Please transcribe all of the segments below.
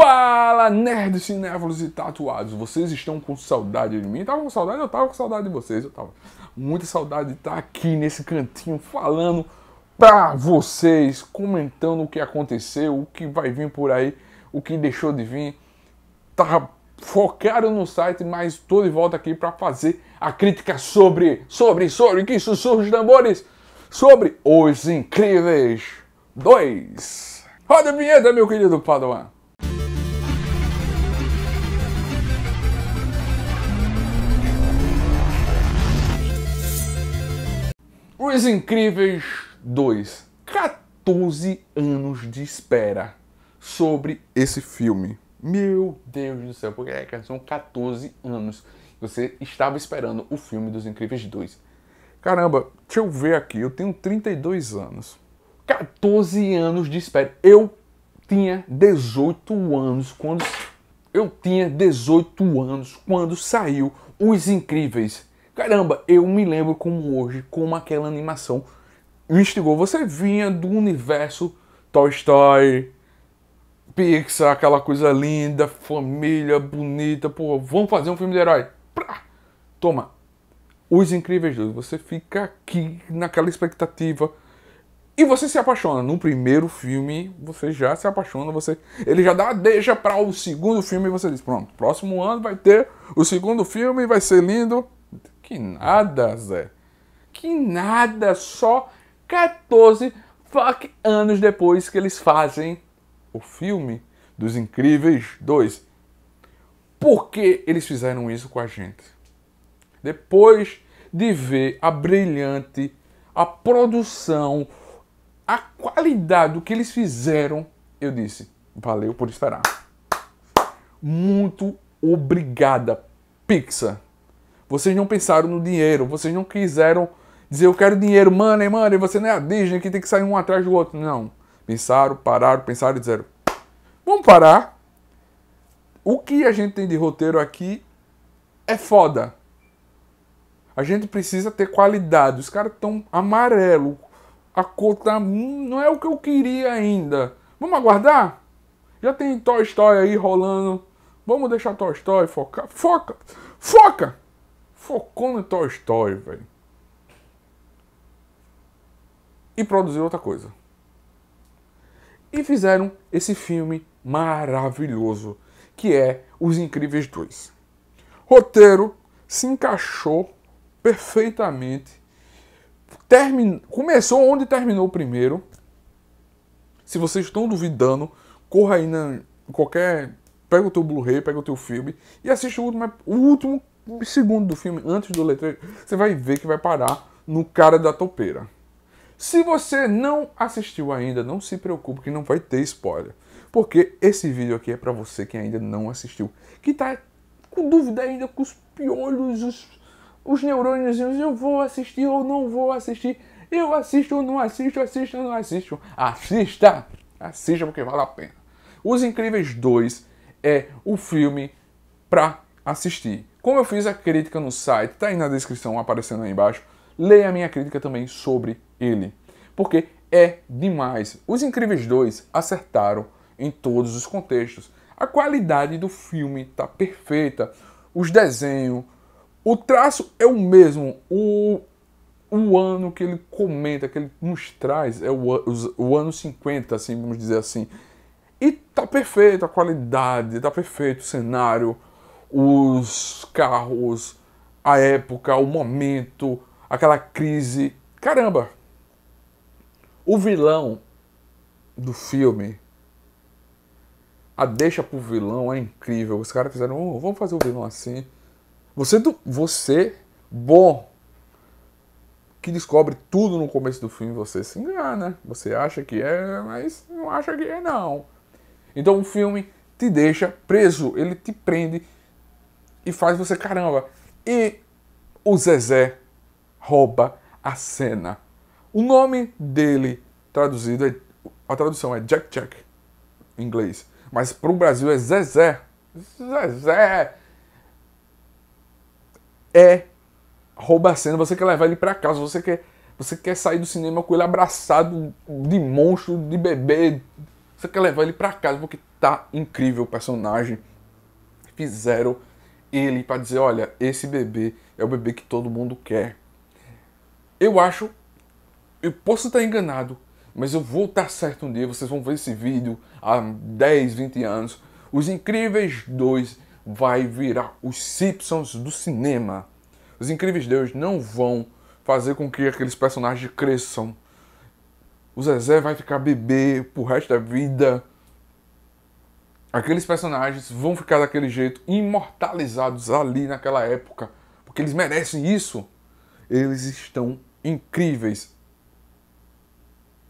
Fala, nerds, cinéfilos e tatuados. Vocês estão com saudade de mim? Tava com saudade? Eu tava com saudade de vocês. Eu tava muita saudade de estar tá aqui nesse cantinho falando pra vocês, comentando o que aconteceu, o que vai vir por aí, o que deixou de vir. Tá focado no site, mas tô de volta aqui para fazer a crítica sobre, sobre, sobre, que sussurros de tambores, sobre Os Incríveis 2. Roda a vinheta, meu querido Padawan. Os Incríveis 2. 14 anos de espera sobre esse filme. Meu Deus do céu, porque é, são 14 anos. Você estava esperando o filme dos Incríveis 2. Caramba, deixa eu ver aqui, eu tenho 32 anos. 14 anos de espera. Eu tinha 18 anos quando eu tinha 18 anos quando saiu Os Incríveis Caramba, eu me lembro como hoje, como aquela animação me instigou. Você vinha do universo Toy Story, Pixar, aquela coisa linda, família bonita, pô, vamos fazer um filme de herói. Prá! Toma. Os Incríveis 2. Você fica aqui naquela expectativa. E você se apaixona. No primeiro filme, você já se apaixona, você ele já dá a deixa para o segundo filme e você diz: "Pronto, próximo ano vai ter o segundo filme, vai ser lindo". Que nada, Zé. Que nada, só 14 fuck anos depois que eles fazem o filme dos Incríveis 2. Por que eles fizeram isso com a gente? Depois de ver a brilhante, a produção, a qualidade do que eles fizeram, eu disse: valeu por esperar. Muito obrigada, Pixar. Vocês não pensaram no dinheiro, vocês não quiseram dizer eu quero dinheiro, money, money, você não é a Disney que tem que sair um atrás do outro. Não. Pensaram, pararam, pensaram e disseram: vamos parar. O que a gente tem de roteiro aqui é foda. A gente precisa ter qualidade. Os caras estão amarelo. A cor tá. Não é o que eu queria ainda. Vamos aguardar? Já tem Toy Story aí rolando. Vamos deixar Toy Story focar. Foca! Foca! focou no Toy Story, velho. E produziu outra coisa. E fizeram esse filme maravilhoso, que é Os Incríveis 2. Roteiro se encaixou perfeitamente. Termin... Começou onde terminou o primeiro. Se vocês estão duvidando, corra aí na qualquer. Pega o teu Blu-ray, pega o teu filme e assiste o último, o último segundo do filme, antes do letreiro, você vai ver que vai parar no cara da topeira. Se você não assistiu ainda, não se preocupe que não vai ter spoiler. Porque esse vídeo aqui é para você que ainda não assistiu, que tá com dúvida ainda com os piolhos, os, os neurônios, eu vou assistir ou não vou assistir, eu assisto ou não assisto, assisto ou não assisto. Assista! Assista porque vale a pena. Os Incríveis 2 é o filme pra assistir. Como eu fiz a crítica no site, tá aí na descrição, aparecendo aí embaixo, leia a minha crítica também sobre ele. Porque é demais. Os Incríveis 2 acertaram em todos os contextos. A qualidade do filme tá perfeita. Os desenhos, o traço é o mesmo. O, o ano que ele comenta, que ele nos traz, é o, o, o ano 50, assim, vamos dizer assim. E tá perfeito a qualidade, tá perfeito o cenário, os carros, a época, o momento, aquela crise. Caramba! O vilão do filme, a deixa pro vilão é incrível. Os caras fizeram, oh, vamos fazer o vilão assim. Você, do, você, bom, que descobre tudo no começo do filme, você se engana. Você acha que é, mas não acha que é, não. Então o filme te deixa preso, ele te prende e faz você, caramba. E o Zezé rouba a cena. O nome dele traduzido é. A tradução é Jack Jack, em inglês. Mas pro Brasil é Zezé. Zezé! É rouba a cena, você quer levar ele para casa, você quer, você quer sair do cinema com ele abraçado de monstro, de bebê. Você quer levar ele para casa, porque tá incrível o personagem. Fizeram ele para dizer, olha, esse bebê é o bebê que todo mundo quer. Eu acho, eu posso estar enganado, mas eu vou estar certo um dia, vocês vão ver esse vídeo há 10, 20 anos. Os Incríveis 2 vai virar os Simpsons do cinema. Os Incríveis 2 não vão fazer com que aqueles personagens cresçam. O Zezé vai ficar bebê pro resto da vida aqueles personagens vão ficar daquele jeito, imortalizados ali naquela época, porque eles merecem isso. Eles estão incríveis.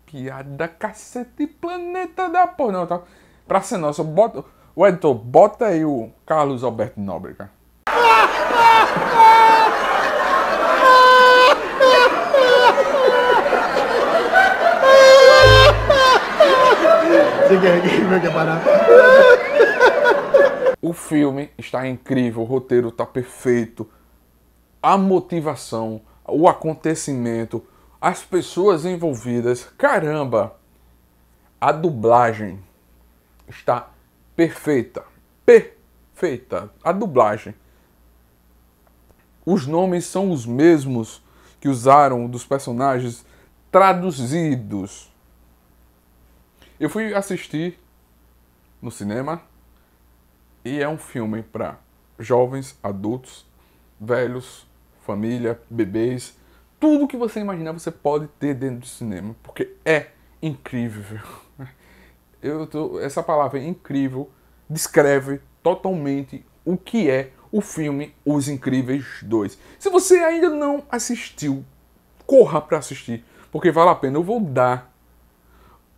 Piada cacete, planeta da porra. Não, tá. Pra ser nossa, bota. O editor, bota aí o Carlos Alberto Nóbrega. Ah, ah, ah! Você quer, quer, quer parar? O filme está incrível, o roteiro está perfeito. A motivação, o acontecimento, as pessoas envolvidas. Caramba! A dublagem está perfeita. Perfeita. A dublagem. Os nomes são os mesmos que usaram dos personagens traduzidos. Eu fui assistir no cinema e é um filme para jovens, adultos, velhos, família, bebês, tudo que você imaginar você pode ter dentro do cinema, porque é incrível. Eu tô, essa palavra incrível descreve totalmente o que é o filme Os Incríveis 2. Se você ainda não assistiu, corra para assistir, porque vale a pena. Eu vou dar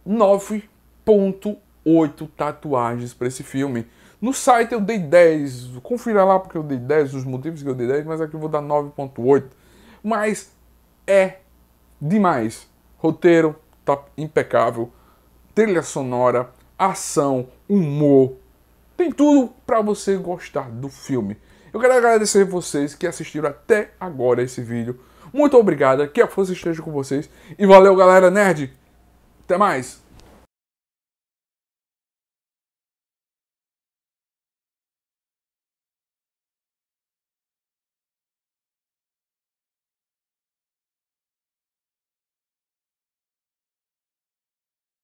nove 8 tatuagens para esse filme. No site eu dei 10, confira lá porque eu dei 10, os motivos que eu dei 10, mas aqui eu vou dar 9.8. Mas é demais. Roteiro tá impecável, trilha sonora, ação, humor, tem tudo para você gostar do filme. Eu quero agradecer vocês que assistiram até agora esse vídeo. Muito obrigado, que a força esteja com vocês e valeu galera nerd. Até mais.